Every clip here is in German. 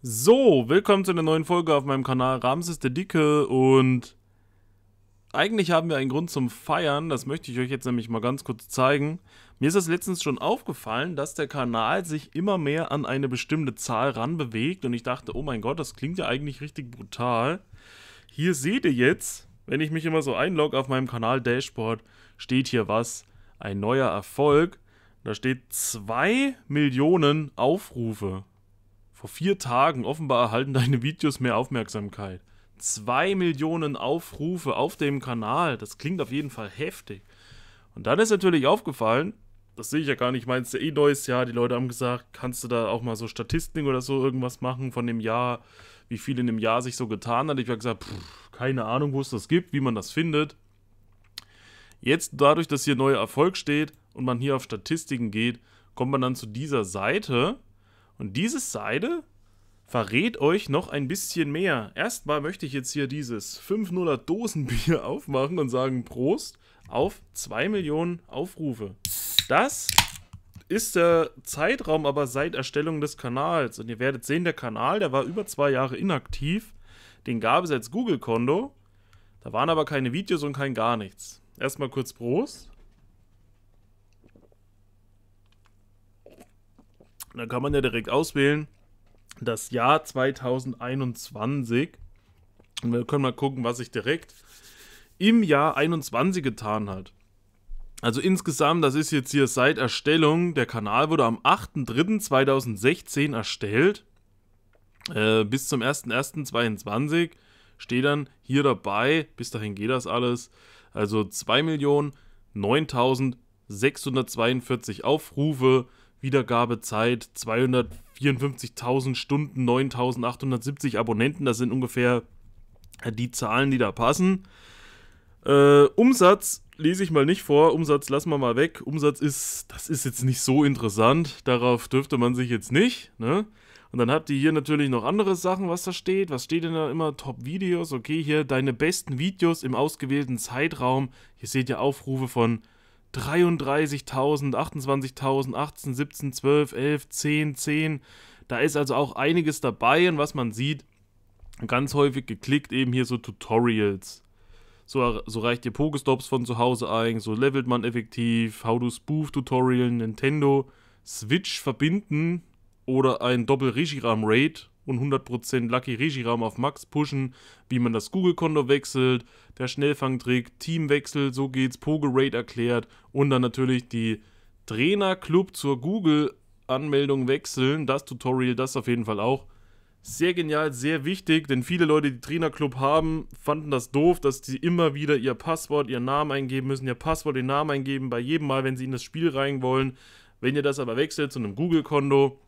So, willkommen zu einer neuen Folge auf meinem Kanal Ramses der Dicke und eigentlich haben wir einen Grund zum Feiern, das möchte ich euch jetzt nämlich mal ganz kurz zeigen. Mir ist das letztens schon aufgefallen, dass der Kanal sich immer mehr an eine bestimmte Zahl ranbewegt und ich dachte, oh mein Gott, das klingt ja eigentlich richtig brutal. Hier seht ihr jetzt, wenn ich mich immer so einlogge auf meinem Kanal Dashboard, steht hier was, ein neuer Erfolg. Da steht 2 Millionen Aufrufe. Vor vier Tagen offenbar erhalten deine Videos mehr Aufmerksamkeit. Zwei Millionen Aufrufe auf dem Kanal. Das klingt auf jeden Fall heftig. Und dann ist natürlich aufgefallen, das sehe ich ja gar nicht, meinst du eh neues Jahr, die Leute haben gesagt, kannst du da auch mal so Statistiken oder so irgendwas machen von dem Jahr, wie viel in dem Jahr sich so getan hat. Ich habe gesagt, pff, keine Ahnung, wo es das gibt, wie man das findet. Jetzt dadurch, dass hier neuer Erfolg steht und man hier auf Statistiken geht, kommt man dann zu dieser Seite und diese Seite verrät euch noch ein bisschen mehr. Erstmal möchte ich jetzt hier dieses 500er Dosenbier aufmachen und sagen Prost auf 2 Millionen Aufrufe. Das ist der Zeitraum aber seit Erstellung des Kanals. Und ihr werdet sehen, der Kanal, der war über zwei Jahre inaktiv. Den gab es als Google-Konto. Da waren aber keine Videos und kein gar nichts. Erstmal kurz Prost. da kann man ja direkt auswählen, das Jahr 2021. Und wir können mal gucken, was sich direkt im Jahr 21 getan hat. Also insgesamt, das ist jetzt hier seit Erstellung, der Kanal wurde am 8.3.2016 erstellt. Äh, bis zum 1.1.22 steht dann hier dabei, bis dahin geht das alles. Also 2.009.642 Aufrufe, Wiedergabezeit 254.000 Stunden, 9.870 Abonnenten. Das sind ungefähr äh, die Zahlen, die da passen. Äh, Umsatz lese ich mal nicht vor. Umsatz lassen wir mal weg. Umsatz ist, das ist jetzt nicht so interessant. Darauf dürfte man sich jetzt nicht. Ne? Und dann habt ihr hier natürlich noch andere Sachen, was da steht. Was steht denn da immer? Top-Videos. Okay, hier deine besten Videos im ausgewählten Zeitraum. Hier seht ihr Aufrufe von 33.000, 28.000, 18, 17, 12, 11, 10, 10. Da ist also auch einiges dabei und was man sieht, ganz häufig geklickt eben hier so Tutorials. So, so reicht ihr Pokestops von zu Hause ein, so levelt man effektiv, How to Spoof Tutorial, Nintendo, Switch verbinden oder ein Doppel-Rishiram-Raid und 100% Lucky Regiraum auf Max pushen, wie man das Google-Konto wechselt, der Schnellfangtrick, Teamwechsel, so geht's, Pogo-Raid erklärt und dann natürlich die Trainerclub zur Google-Anmeldung wechseln, das Tutorial, das auf jeden Fall auch. Sehr genial, sehr wichtig, denn viele Leute, die Trainerclub haben, fanden das doof, dass sie immer wieder ihr Passwort, ihren Namen eingeben müssen, ihr Passwort, den Namen eingeben, bei jedem Mal, wenn sie in das Spiel rein wollen. Wenn ihr das aber wechselt zu einem Google-Konto,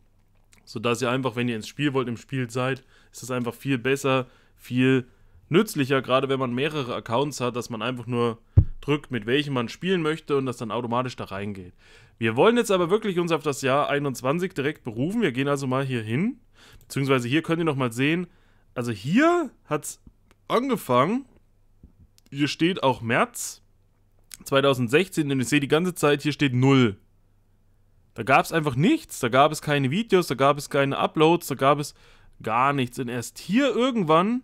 sodass ihr einfach, wenn ihr ins Spiel wollt, im Spiel seid, ist das einfach viel besser, viel nützlicher, gerade wenn man mehrere Accounts hat, dass man einfach nur drückt, mit welchem man spielen möchte und das dann automatisch da reingeht. Wir wollen jetzt aber wirklich uns auf das Jahr 21 direkt berufen. Wir gehen also mal hier hin, beziehungsweise hier könnt ihr nochmal sehen, also hier hat es angefangen, hier steht auch März 2016 und ich sehe die ganze Zeit, hier steht 0. Da gab es einfach nichts. Da gab es keine Videos, da gab es keine Uploads, da gab es gar nichts. Und erst hier irgendwann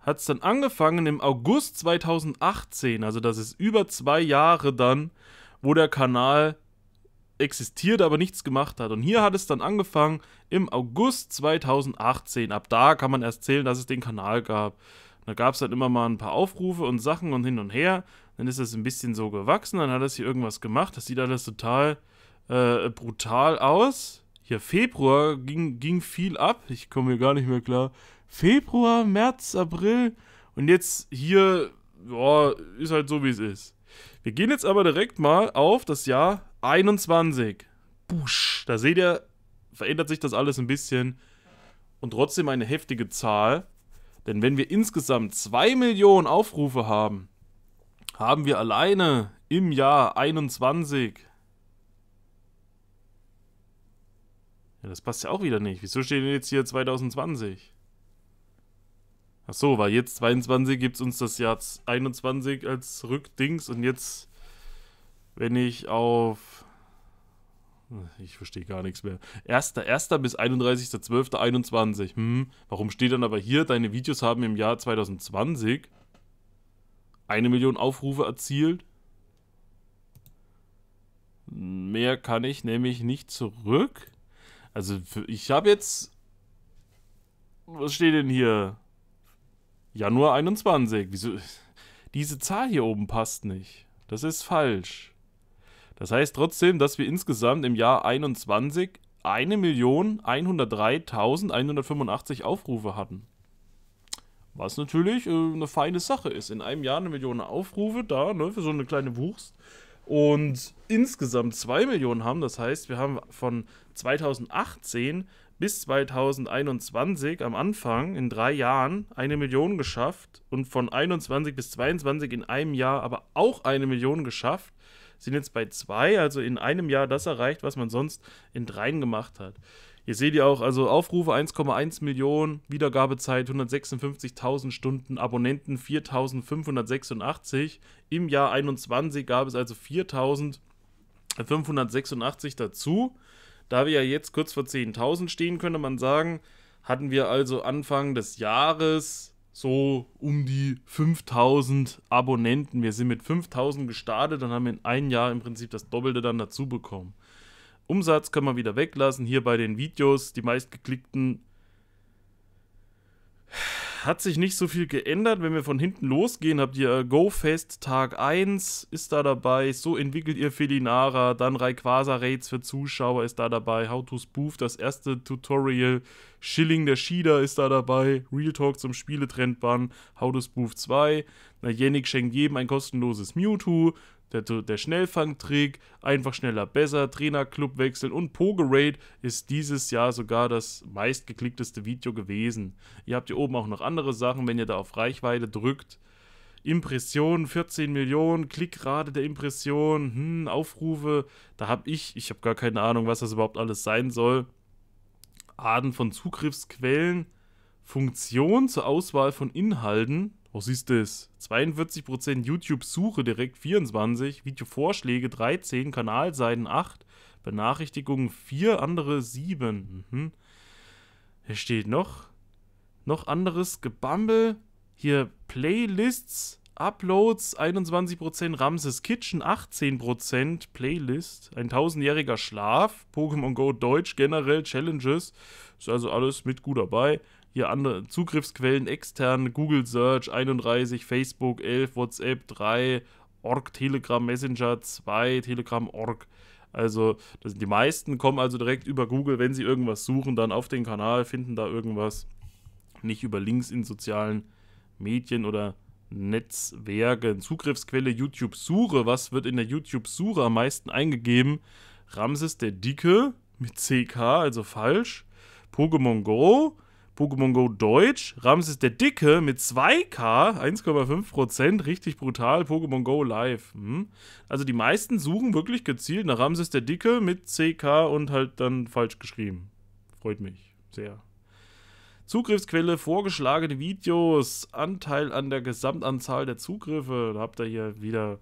hat es dann angefangen im August 2018, also das ist über zwei Jahre dann, wo der Kanal existiert, aber nichts gemacht hat. Und hier hat es dann angefangen im August 2018. Ab da kann man erst zählen, dass es den Kanal gab. Und da gab es dann immer mal ein paar Aufrufe und Sachen und hin und her. Dann ist es ein bisschen so gewachsen, dann hat es hier irgendwas gemacht. Das sieht alles total äh, brutal aus. Hier, Februar ging, ging viel ab. Ich komme mir gar nicht mehr klar. Februar, März, April. Und jetzt hier, boah, ist halt so, wie es ist. Wir gehen jetzt aber direkt mal auf das Jahr 21. Busch. Da seht ihr, verändert sich das alles ein bisschen. Und trotzdem eine heftige Zahl. Denn wenn wir insgesamt 2 Millionen Aufrufe haben, haben wir alleine im Jahr 21 Ja, das passt ja auch wieder nicht. Wieso steht denn jetzt hier 2020? Ach so, weil jetzt 22 gibt es uns das Jahr 21 als Rückdings und jetzt, wenn ich auf... Ich verstehe gar nichts mehr. 1.1. bis 31.12.21. Hm, warum steht dann aber hier, deine Videos haben im Jahr 2020 eine Million Aufrufe erzielt? Mehr kann ich nämlich nicht zurück. Also ich habe jetzt. Was steht denn hier? Januar 21. Wieso? Diese Zahl hier oben passt nicht. Das ist falsch. Das heißt trotzdem, dass wir insgesamt im Jahr 21 1.103.185 Aufrufe hatten. Was natürlich äh, eine feine Sache ist. In einem Jahr eine Million Aufrufe da, ne, für so eine kleine Wurst und insgesamt 2 Millionen haben. Das heißt, wir haben von 2018 bis 2021 am Anfang in drei Jahren eine Million geschafft und von 21 bis 22 in einem Jahr aber auch eine Million geschafft. Sind jetzt bei zwei, also in einem Jahr das erreicht, was man sonst in dreien gemacht hat. Ihr seht ja auch, also Aufrufe 1,1 Millionen, Wiedergabezeit 156.000 Stunden, Abonnenten 4.586. Im Jahr 21 gab es also 4.586 dazu. Da wir ja jetzt kurz vor 10.000 stehen, könnte man sagen, hatten wir also Anfang des Jahres so um die 5.000 Abonnenten. Wir sind mit 5.000 gestartet, und haben in einem Jahr im Prinzip das Doppelte dann dazu bekommen. Umsatz können wir wieder weglassen. Hier bei den Videos, die meistgeklickten, hat sich nicht so viel geändert. Wenn wir von hinten losgehen, habt ihr GoFest Tag 1 ist da dabei. So entwickelt ihr Felinara. Dann Rayquaza Raids für Zuschauer ist da dabei. How to Spoof, das erste Tutorial. Schilling der Shida ist da dabei. Real Talk zum Spieletrendbann. How to Spoof 2. Na, Yannick schenkt jedem ein kostenloses Mewtwo. Der, der Schnellfangtrick, einfach schneller besser, Trainerclub wechseln und Pogerade ist dieses Jahr sogar das meistgeklickteste Video gewesen. Ihr habt hier oben auch noch andere Sachen, wenn ihr da auf Reichweite drückt. Impressionen, 14 Millionen, Klickrate der Impressionen, hm, Aufrufe, da habe ich, ich habe gar keine Ahnung, was das überhaupt alles sein soll. Arten von Zugriffsquellen, Funktion zur Auswahl von Inhalten, was ist das? 42% YouTube-Suche direkt 24, Video-Vorschläge 13, Kanalseiten 8, Benachrichtigungen 4, andere 7. Mhm. Hier steht noch, noch anderes Gebumble. Hier Playlists, Uploads 21%, Ramses Kitchen 18%, Playlist, ein tausendjähriger Schlaf, Pokémon Go Deutsch generell, Challenges. Ist also alles mit gut dabei hier andere Zugriffsquellen extern, Google Search 31, Facebook 11, WhatsApp 3, Org, Telegram Messenger 2, Telegram Org. Also das, die meisten kommen also direkt über Google, wenn sie irgendwas suchen, dann auf den Kanal, finden da irgendwas. Nicht über Links in sozialen Medien oder Netzwerken. Zugriffsquelle YouTube-Suche. Was wird in der YouTube-Suche am meisten eingegeben? Ramses der Dicke mit CK, also falsch. Pokémon Go, Pokémon Go Deutsch, Ramses der Dicke mit 2K, 1,5%, richtig brutal, Pokémon Go Live. Hm. Also die meisten suchen wirklich gezielt nach Ramses der Dicke mit CK und halt dann falsch geschrieben. Freut mich sehr. Zugriffsquelle, vorgeschlagene Videos, Anteil an der Gesamtanzahl der Zugriffe. Da habt ihr hier wieder,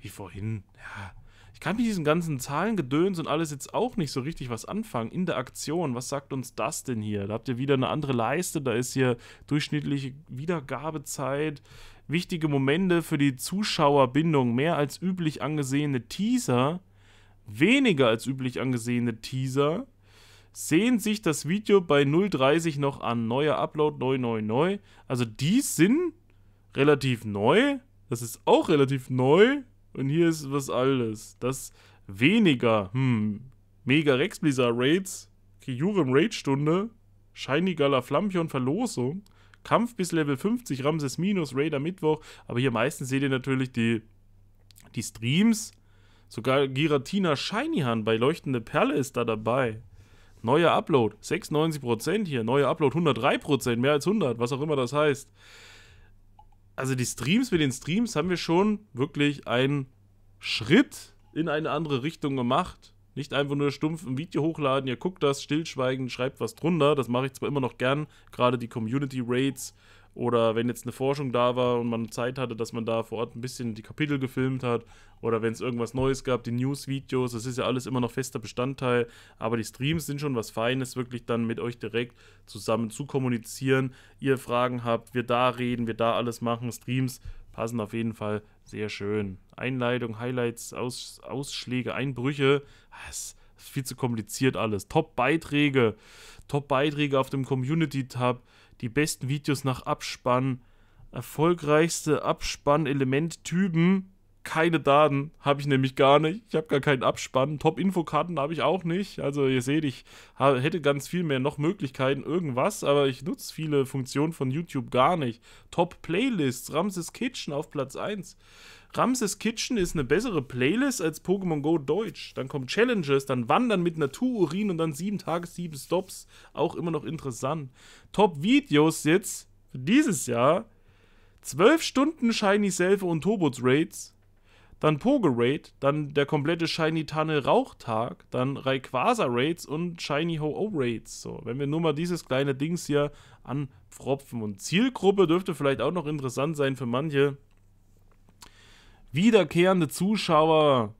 wie vorhin, ja, ich kann mit diesen ganzen Zahlengedöns und alles jetzt auch nicht so richtig was anfangen. In der Aktion, was sagt uns das denn hier? Da habt ihr wieder eine andere Leiste, da ist hier durchschnittliche Wiedergabezeit, wichtige Momente für die Zuschauerbindung, mehr als üblich angesehene Teaser, weniger als üblich angesehene Teaser, sehen sich das Video bei 0.30 noch an. Neuer Upload, neu, neu, neu. Also die sind relativ neu. Das ist auch relativ neu und hier ist was alles. Das weniger, hm, Mega Rex Blizzard Raids, Kyurem Raid Stunde, Shiny Gala Flampion Verlosung, Kampf bis Level 50, Ramses Minus, Raider Mittwoch, aber hier meistens seht ihr natürlich die, die Streams, sogar Giratina Shiny Hand bei Leuchtende Perle ist da dabei. Neuer Upload, 96% hier, neuer Upload 103%, mehr als 100, was auch immer das heißt also die Streams mit den Streams haben wir schon wirklich einen Schritt in eine andere Richtung gemacht. Nicht einfach nur stumpf ein Video hochladen, ihr guckt das, stillschweigend, schreibt was drunter. Das mache ich zwar immer noch gern, gerade die Community Raids oder wenn jetzt eine Forschung da war und man Zeit hatte, dass man da vor Ort ein bisschen die Kapitel gefilmt hat. Oder wenn es irgendwas Neues gab, die News-Videos. Das ist ja alles immer noch fester Bestandteil. Aber die Streams sind schon was Feines, wirklich dann mit euch direkt zusammen zu kommunizieren. Ihr Fragen habt, wir da reden, wir da alles machen. Streams passen auf jeden Fall sehr schön. Einleitung, Highlights, Aus Ausschläge, Einbrüche. Das ah, ist viel zu kompliziert alles. Top-Beiträge. Top-Beiträge auf dem Community-Tab die besten Videos nach Abspann, erfolgreichste Abspannelement-Typen keine Daten habe ich nämlich gar nicht. Ich habe gar keinen Abspann. Top-Infokarten habe ich auch nicht. Also ihr seht, ich hätte ganz viel mehr noch Möglichkeiten, irgendwas, aber ich nutze viele Funktionen von YouTube gar nicht. Top-Playlists, Ramses Kitchen auf Platz 1. Ramses Kitchen ist eine bessere Playlist als Pokémon Go Deutsch. Dann kommen Challenges, dann Wandern mit Natururin und dann 7 Tage, 7 Stops. Auch immer noch interessant. Top-Videos jetzt für dieses Jahr. 12 Stunden Shiny Selfie und Turbo Raids dann Pogo Raid, dann der komplette Shiny Tunnel Rauchtag, dann Rayquaza Raids und Shiny Ho-Oh Raids. So, wenn wir nur mal dieses kleine Dings hier anpfropfen. Und Zielgruppe dürfte vielleicht auch noch interessant sein für manche. Wiederkehrende Zuschauer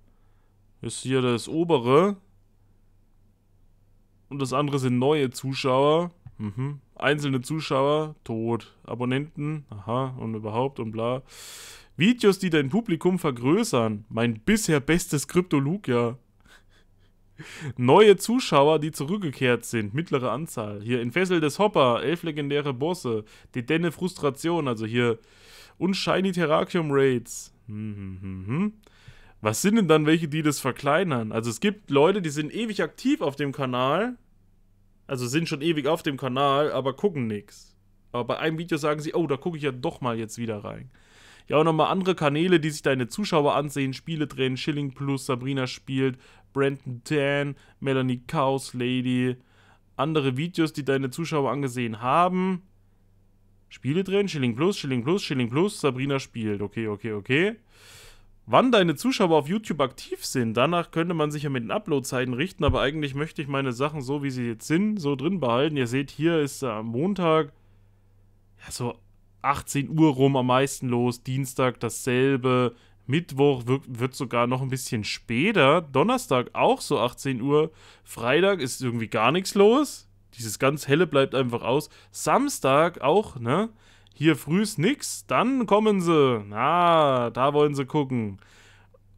ist hier das obere. Und das andere sind neue Zuschauer. Mhm. Einzelne Zuschauer, tot. Abonnenten, aha, und überhaupt und bla. Videos, die dein Publikum vergrößern. Mein bisher bestes Kryptolukia. Neue Zuschauer, die zurückgekehrt sind. Mittlere Anzahl. Hier Entfessel des Hopper, elf legendäre Bosse. Die Denne Frustration, also hier. Und Shiny Terrakium Raids. Hm, hm, Hm, hm, hm, Was sind denn dann welche, die das verkleinern? Also es gibt Leute, die sind ewig aktiv auf dem Kanal. Also sind schon ewig auf dem Kanal, aber gucken nichts. Aber bei einem Video sagen sie, oh, da gucke ich ja doch mal jetzt wieder rein ja auch nochmal andere Kanäle, die sich deine Zuschauer ansehen. Spiele drehen, Schilling Plus, Sabrina spielt, Brandon Tan, Melanie Kaus, Lady. Andere Videos, die deine Zuschauer angesehen haben. Spiele drehen, Schilling Plus, Schilling Plus, Schilling Plus, Sabrina spielt. Okay, okay, okay. Wann deine Zuschauer auf YouTube aktiv sind, danach könnte man sich ja mit den Upload-Zeiten richten, aber eigentlich möchte ich meine Sachen so, wie sie jetzt sind, so drin behalten. Ihr seht, hier ist am Montag, ja, so 18 Uhr rum am meisten los, Dienstag dasselbe, Mittwoch wird, sogar noch ein bisschen später, Donnerstag auch so 18 Uhr, Freitag ist irgendwie gar nichts los, dieses ganz helle bleibt einfach aus, Samstag auch, ne? Hier früh ist nix, dann kommen sie, na, ah, da wollen sie gucken.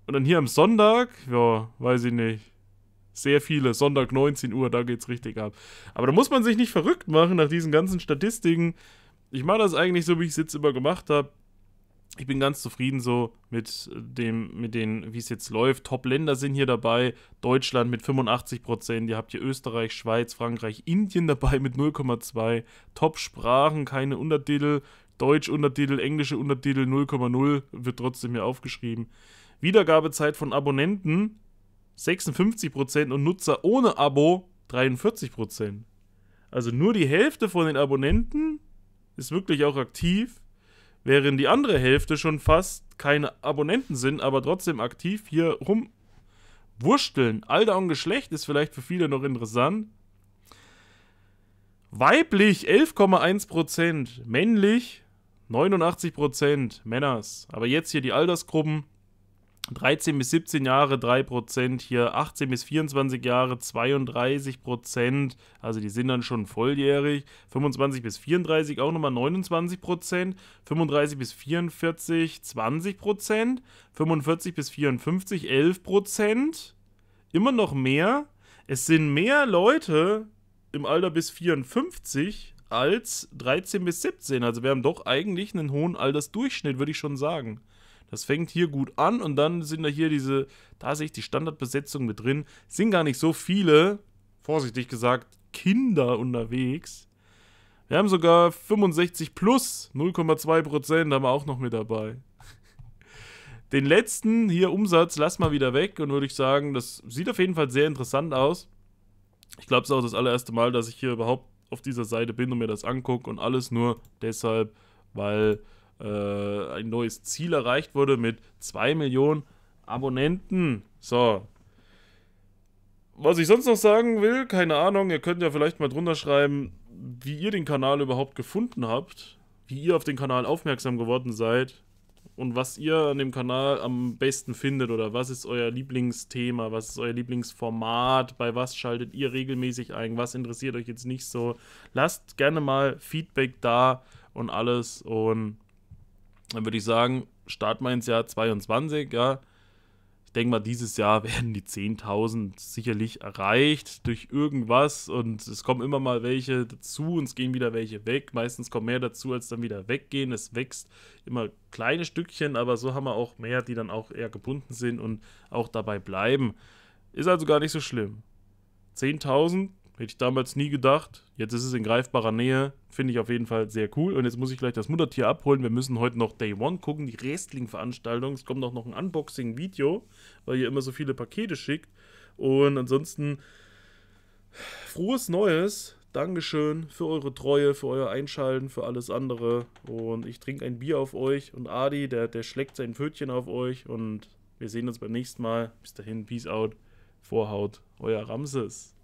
Und dann hier am Sonntag, ja, weiß ich nicht. Sehr viele, Sonntag 19 Uhr, da geht's richtig ab. Aber da muss man sich nicht verrückt machen nach diesen ganzen Statistiken ich mache das eigentlich so, wie ich es jetzt immer gemacht habe. Ich bin ganz zufrieden so mit dem, mit den, wie es jetzt läuft. Top-Länder sind hier dabei. Deutschland mit 85 Prozent. Ihr habt hier Österreich, Schweiz, Frankreich, Indien dabei mit 0,2. Top-Sprachen, keine Untertitel. Deutsch Untertitel, englische Untertitel 0,0 wird trotzdem hier aufgeschrieben. Wiedergabezeit von Abonnenten 56% und Nutzer ohne Abo 43%. Also nur die Hälfte von den Abonnenten ist wirklich auch aktiv, während die andere Hälfte schon fast keine Abonnenten sind, aber trotzdem aktiv hier rumwurschteln. Alter und Geschlecht ist vielleicht für viele noch interessant. Weiblich 11,1%, männlich 89% Männers. Aber jetzt hier die Altersgruppen 13 bis 17 Jahre 3%, hier 18 bis 24 Jahre 32%, also die sind dann schon volljährig, 25 bis 34 auch nochmal 29%, 35 bis 44 20%, 45 bis 54 11%, immer noch mehr. Es sind mehr Leute im Alter bis 54 als 13 bis 17, also wir haben doch eigentlich einen hohen Altersdurchschnitt, würde ich schon sagen. Das fängt hier gut an und dann sind da hier diese, da sehe ich die Standardbesetzung mit drin. Sind gar nicht so viele, vorsichtig gesagt, Kinder unterwegs. Wir haben sogar 65 plus 0,2% haben wir auch noch mit dabei. Den letzten hier Umsatz lass mal wieder weg und würde ich sagen, das sieht auf jeden Fall sehr interessant aus. Ich glaube, es ist auch das allererste Mal, dass ich hier überhaupt auf dieser Seite bin und mir das angucke und alles nur deshalb, weil äh, ein neues Ziel erreicht wurde mit 2 Millionen Abonnenten. So. Was ich sonst noch sagen will, keine Ahnung, ihr könnt ja vielleicht mal drunter schreiben, wie ihr den Kanal überhaupt gefunden habt, wie ihr auf den Kanal aufmerksam geworden seid und was ihr an dem Kanal am besten findet oder was ist euer Lieblingsthema, was ist euer Lieblingsformat, bei was schaltet ihr regelmäßig ein, was interessiert euch jetzt nicht so. Lasst gerne mal Feedback da und alles und dann würde ich sagen, starten wir ins Jahr 22, ja. Ich denke mal, dieses Jahr werden die 10.000 sicherlich erreicht durch irgendwas und es kommen immer mal welche dazu und es gehen wieder welche weg. Meistens kommen mehr dazu, als dann wieder weggehen. Es wächst immer kleine Stückchen, aber so haben wir auch mehr, die dann auch eher gebunden sind und auch dabei bleiben. Ist also gar nicht so schlimm. 10.000 Hätte ich damals nie gedacht. Jetzt ist es in greifbarer Nähe. Finde ich auf jeden Fall sehr cool. Und jetzt muss ich gleich das Muttertier abholen. Wir müssen heute noch Day One gucken, die Wrestling-Veranstaltung. Es kommt auch noch ein Unboxing-Video, weil ihr immer so viele Pakete schickt. Und ansonsten frohes Neues. Dankeschön für eure Treue, für euer Einschalten, für alles andere. Und ich trinke ein Bier auf euch. Und Adi, der, der schlägt sein Pfötchen auf euch. Und wir sehen uns beim nächsten Mal. Bis dahin, Peace out. Vorhaut, euer Ramses.